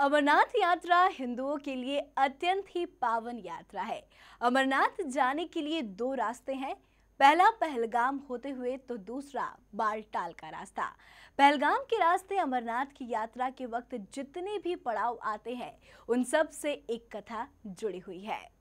अमरनाथ यात्रा हिंदुओं के लिए अत्यंत ही पावन यात्रा है अमरनाथ जाने के लिए दो रास्ते हैं पहला पहलगाम होते हुए तो दूसरा बालटाल का रास्ता पहलगाम के रास्ते अमरनाथ की यात्रा के वक्त जितने भी पड़ाव आते हैं उन सब से एक कथा जुड़ी हुई है